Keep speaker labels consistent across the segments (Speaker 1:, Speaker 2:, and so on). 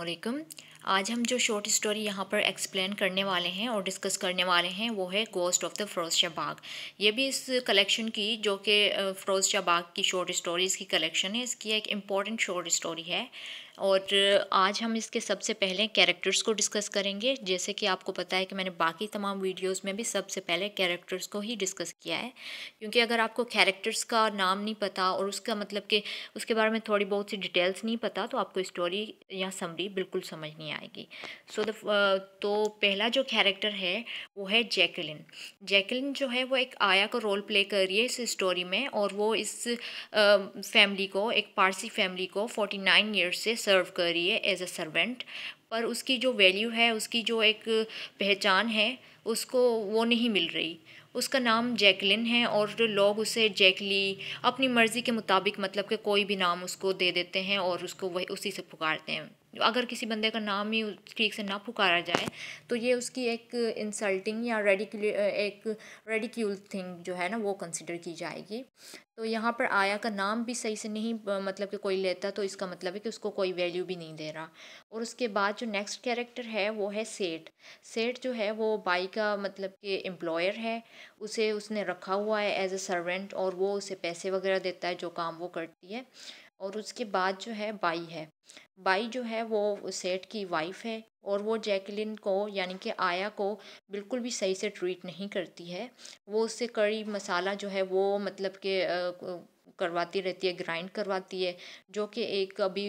Speaker 1: अलकुम आज हम जो शॉर्ट स्टोरी यहाँ पर एक्सप्लेन करने वाले हैं और डिस्कस करने वाले हैं वो है ghost of the Firozsha Baag ये भी इस कलेक्शन की जो कि फरोज शाह बाग की शॉर्ट स्टोरीज़ की कलेक्शन है इसकी एक इम्पॉर्टेंट शॉर्ट स्टोरी है और आज हम इसके सबसे पहले कैरेक्टर्स को डिस्कस करेंगे जैसे कि आपको पता है कि मैंने बाकी तमाम वीडियोस में भी सबसे पहले कैरेक्टर्स को ही डिस्कस किया है क्योंकि अगर आपको कैरेक्टर्स का नाम नहीं पता और उसका मतलब कि उसके बारे में थोड़ी बहुत सी डिटेल्स नहीं पता तो आपको स्टोरी या समरी बिल्कुल समझ नहीं आएगी सो so द uh, तो पहला जो कैरेक्टर है वो है जैकलिन जैकलिन जो है वो एक आया का रोल प्ले कर रही है इस स्टोरी में और वो इस फैमिली uh, को एक पारसी फैमिली को फोर्टी नाइन ईयर्स से सर्व कर रही है एज अ सर्वेंट पर उसकी जो वैल्यू है उसकी जो एक पहचान है उसको वो नहीं मिल रही उसका नाम जैकलिन है और लोग उसे जैकली अपनी मर्ज़ी के मुताबिक मतलब कि कोई भी नाम उसको दे देते हैं और उसको वही उसी से पुकारते हैं अगर किसी बंदे का नाम ही ठीक से ना पुकारा जाए तो ये उसकी एक इंसल्टिंग या रेडिक एक रेडिक्यूल थिंग जो है ना वो कंसिडर की जाएगी तो यहाँ पर आया का नाम भी सही से नहीं मतलब कि कोई लेता तो इसका मतलब है कि उसको कोई वैल्यू भी नहीं दे रहा और उसके बाद जो नेक्स्ट कैरेक्टर है वो है सेठ सेठ जो है वो बाई का मतलब कि एम्प्लॉयर है उसे उसने रखा हुआ है एज अ सर्वेंट और वो उसे पैसे वगैरह देता है जो काम वो करती है और उसके बाद जो है बाई है बाई जो है वो सेठ की वाइफ है और वो जैकलिन को यानी कि आया को बिल्कुल भी सही से ट्रीट नहीं करती है वो उससे कड़ी मसाला जो है वो मतलब के करवाती रहती है ग्राइंड करवाती है जो कि एक अभी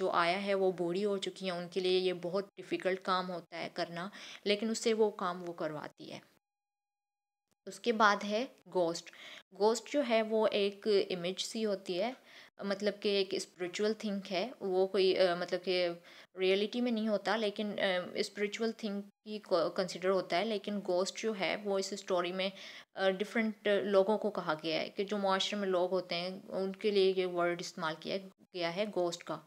Speaker 1: जो आया है वो बूढ़ी हो चुकी हैं उनके लिए ये बहुत डिफ़िकल्ट काम होता है करना लेकिन उससे वो काम वो करवाती है उसके बाद है गोस्ट गोस्ट जो है वो एक इमेज सी होती है मतलब कि एक स्पिरिचुअल थिंक है वो कोई मतलब कि रियलिटी में नहीं होता लेकिन स्पिरिचुअल थिंक ही कंसिडर होता है लेकिन गोस्ट जो है वो इस स्टोरी में डिफरेंट लोगों को कहा गया है कि जो माशरे में लोग होते हैं उनके लिए ये वर्ड इस्तेमाल किया गया है गोस्ट का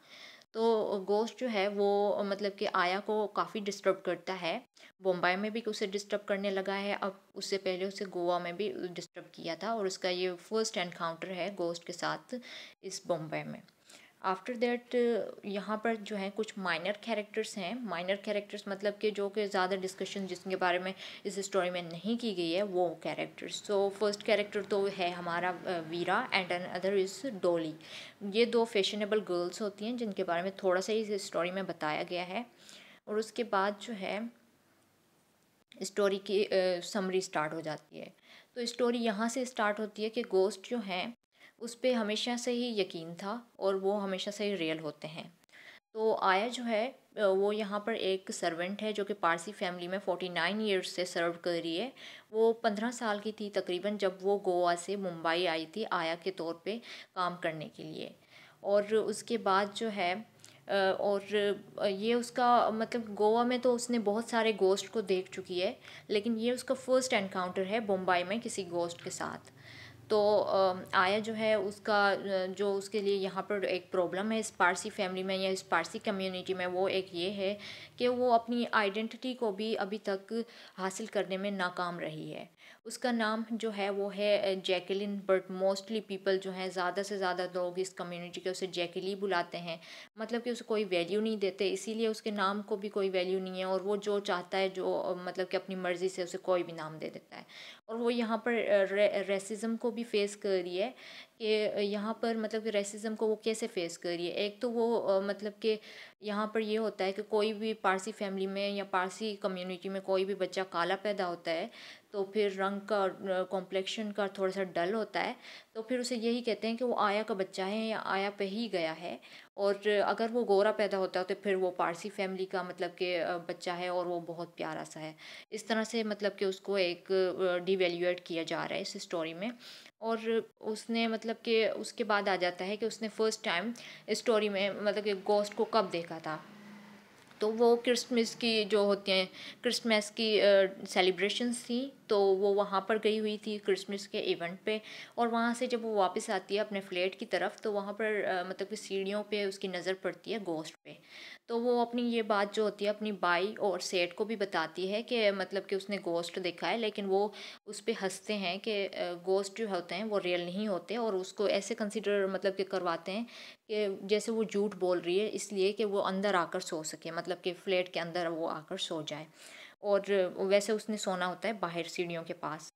Speaker 1: तो गोश्त जो है वो मतलब कि आया को काफ़ी डिस्टर्ब करता है बम्बई में भी उसे डिस्टर्ब करने लगा है अब उससे पहले उसे गोवा में भी डिस्टर्ब किया था और उसका ये फर्स्ट एनकाउंटर है गोश्त के साथ इस बम्बई में आफ्टर दैट यहाँ पर जो है कुछ माइनर कैरेक्टर्स हैं माइनर कैरेक्टर्स मतलब कि जो कि ज़्यादा डिस्कशन जिसके बारे में इस स्टोरी में नहीं की गई है वो कैरेक्टर्स सो फर्स्ट कैरेक्टर तो है हमारा Vera and an other is Dolly ये दो फैशनेबल गर्ल्स होती हैं जिनके बारे में थोड़ा सा इस स्टोरी में बताया गया है और उसके बाद जो है स्टोरी की समरी स्टार्ट हो जाती है तो स्टोरी यहाँ से स्टार्ट होती है कि गोस्ट जो हैं उस पर हमेशा से ही यकीन था और वो हमेशा से ही रियल होते हैं तो आया जो है वो यहाँ पर एक सर्वेंट है जो कि पारसी फैमिली में फोर्टी नाइन ईयर्स से सर्व कर रही है वो पंद्रह साल की थी तकरीबन जब वो गोवा से मुंबई आई थी आया के तौर पे काम करने के लिए और उसके बाद जो है और ये उसका मतलब गोवा में तो उसने बहुत सारे गोस्ट को देख चुकी है लेकिन ये उसका फ़र्स्ट एनकाउंटर है मुंबई में किसी गोस्ट के साथ तो आया जो है उसका जो उसके लिए यहाँ पर एक प्रॉब्लम है इस पारसी फैमिली में या इस पारसी कम्युनिटी में वो एक ये है कि वो अपनी आइडेंटिटी को भी अभी तक हासिल करने में नाकाम रही है उसका नाम जो है वो है जैकलिन बट मोस्टली पीपल जो हैं ज़्यादा से ज़्यादा लोग इस कम्युनिटी के उसे जैकली बुलाते हैं मतलब कि उसे कोई वैल्यू नहीं देते इसीलिए उसके नाम को भी कोई वैल्यू नहीं है और वो जो चाहता है जो मतलब कि अपनी मर्ज़ी से उसे कोई भी नाम दे देता है और वो यहाँ पर रे, रेसिज़म को भी फेस कर रही है कि यहाँ पर मतलब कि रेसिज्म को वो कैसे फेस कर रही है एक तो वो मतलब कि यहाँ पर ये होता है कि कोई भी पारसी फैमिली में या पारसी कम्युनिटी में कोई भी बच्चा काला पैदा होता है तो फिर रंग का कॉम्प्लेक्शन का थोड़ा सा डल होता है तो फिर उसे यही कहते हैं कि वो आया का बच्चा है या आया पे ही गया है और अगर वो गोरा पैदा होता है तो फिर वो पारसी फैमिली का मतलब के बच्चा है और वो बहुत प्यारा सा है इस तरह से मतलब कि उसको एक डिवेल्यूएट किया जा रहा है इस स्टोरी में और उसने मतलब कि उसके बाद आ जाता है कि उसने फ़र्स्ट टाइम स्टोरी में मतलब कि गोस्ट को कब देखा था तो वो क्रिसमस की जो होती हैं क्रिसमस की सेलिब्रेशंस थी तो वो वहाँ पर गई हुई थी क्रिसमस के इवेंट पे और वहाँ से जब वो वापस आती है अपने फ्लैट की तरफ तो वहाँ पर आ, मतलब कि सीढ़ियों पे उसकी नज़र पड़ती है गोस्ट पे तो वो अपनी ये बात जो होती है अपनी बाई और सेठ को भी बताती है कि मतलब कि उसने गोस्ट देखा है लेकिन वो उस पर हंसते हैं कि गोस्ट जो होते हैं वो रियल नहीं होते और उसको ऐसे कंसिडर मतलब कि करवाते हैं कि जैसे वो झूठ बोल रही है इसलिए कि वो अंदर आकर सो सके मतलब मतलब कि फ्लैट के अंदर वो आकर सो जाए और वैसे उसने सोना होता है बाहर सीढ़ियों के पास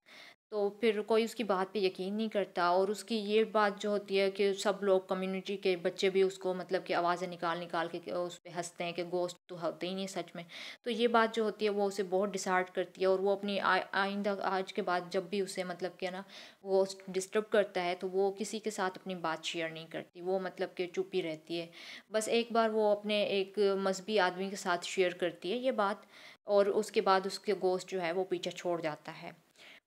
Speaker 1: तो फिर कोई उसकी बात पे यकीन नहीं करता और उसकी ये बात जो होती है कि सब लोग कम्युनिटी के बच्चे भी उसको मतलब कि आवाज़ें निकाल निकाल के उस पर हंसते हैं कि गोश्त तो होते ही नहीं सच में तो ये बात जो होती है वो उसे बहुत डिसार्ड करती है और वो अपनी आइंदा आज के बाद जब भी उसे मतलब कि ना वो डिस्टर्ब करता है तो वो किसी के साथ अपनी बात शेयर नहीं करती वो मतलब कि चुप ही रहती है बस एक बार वो अपने एक मजहबी आदमी के साथ शेयर करती है ये बात और उसके बाद उसके गोश्त जो है वो पीछे छोड़ जाता है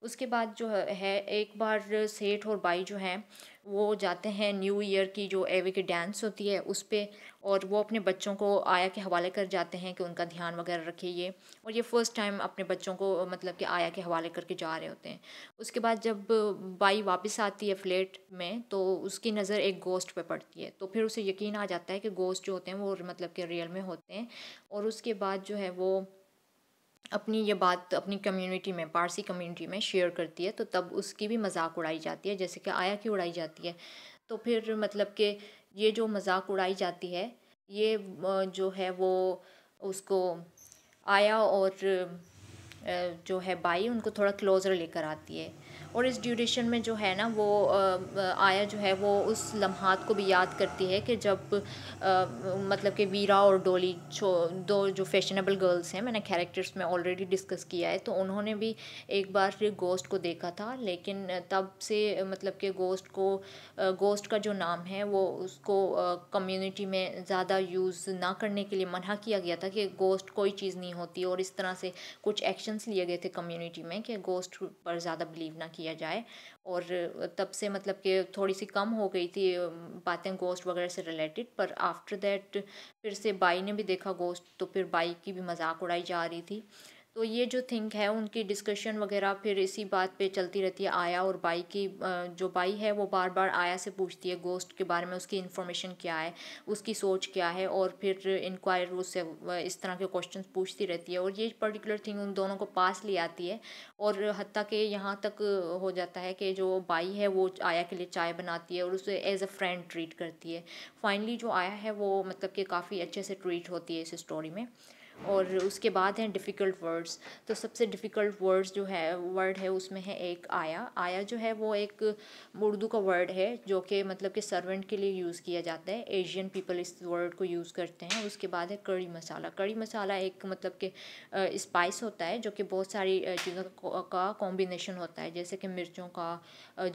Speaker 1: उसके बाद जो है एक बार सेठ और बाई जो हैं वो जाते हैं न्यू ईयर की जो एवे की डांस होती है उस पर और वो अपने बच्चों को आया के हवाले कर जाते हैं कि उनका ध्यान वगैरह रखे ये और ये फ़र्स्ट टाइम अपने बच्चों को मतलब कि आया के हवाले करके जा रहे होते हैं उसके बाद जब बाई वापस आती है फ्लेट में तो उसकी नज़र एक गोस्ट पर पड़ती है तो फिर उसे यकीन आ जाता है कि गोस्ट जो होते हैं वो मतलब कि रियल में होते हैं और उसके बाद जो है वो अपनी ये बात अपनी कम्युनिटी में पारसी कम्युनिटी में शेयर करती है तो तब उसकी भी मजाक उड़ाई जाती है जैसे कि आया की उड़ाई जाती है तो फिर मतलब कि ये जो मजाक उड़ाई जाती है ये जो है वो उसको आया और जो है बाई उनको थोड़ा क्लोज़र लेकर आती है और इस ड्यूरेशन में जो है ना वो आया जो है वो उस लम्हात को भी याद करती है कि जब मतलब कि वीरा और डोली दो जो फैशनेबल गर्ल्स हैं मैंने कैरेक्टर्स में ऑलरेडी डिस्कस किया है तो उन्होंने भी एक बार गोस्ट को देखा था लेकिन तब से मतलब कि गोस्ट को गोस्ट का जो नाम है वो उसको कम्यूनिटी में ज़्यादा यूज़ ना करने के लिए मना किया गया था कि गोस्ट कोई चीज़ नहीं होती और इस तरह से कुछ एक्शन डिसीजंस लिए गए थे कम्युनिटी में कि गोस्ट पर ज़्यादा बिलीव ना किया जाए और तब से मतलब कि थोड़ी सी कम हो गई थी बातें गोस्ट वगैरह से रिलेटेड पर आफ्टर दैट फिर से बाई ने भी देखा गोस्ट तो फिर बाई की भी मजाक उड़ाई जा रही थी तो ये जो थिंक है उनकी डिस्कशन वगैरह फिर इसी बात पे चलती रहती है आया और बाई की जो बाई है वो बार बार आया से पूछती है गोस्ट के बारे में उसकी इन्फॉर्मेशन क्या है उसकी सोच क्या है और फिर इंक्वायर उससे इस तरह के क्वेश्चन पूछती रहती है और ये पर्टिकुलर थिंग उन दोनों को पास ले आती है और हती के यहाँ तक हो जाता है कि जो बाई है वो आया के लिए चाय बनाती है और उसे एज अ फ्रेंड ट्रीट करती है फाइनली जो आया है वो मतलब कि काफ़ी अच्छे से ट्रीट होती है इस स्टोरी में और उसके बाद हैं डिफ़िकल्ट वर्ड्स तो सबसे डिफ़िकल्ट वर्ड्स जो है वर्ड है उसमें है एक आया आया जो है वो एक उर्दू का वर्ड है जो कि मतलब कि सर्वेंट के लिए यूज़ किया जाता है एशियन पीपल इस वर्ड को यूज़ करते हैं उसके बाद है कड़ी मसाला कड़ी मसाला एक मतलब कि स्पाइस होता है जो कि बहुत सारी चीज़ों का कॉम्बिनेशन होता है जैसे कि मिर्चों का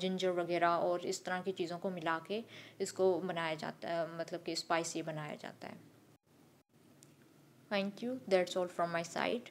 Speaker 1: जिंजर वगैरह और इस तरह की चीज़ों को मिला के इसको बनाया जाता है मतलब कि स्पाइसी बनाया जाता है Thank you. That's all from my side.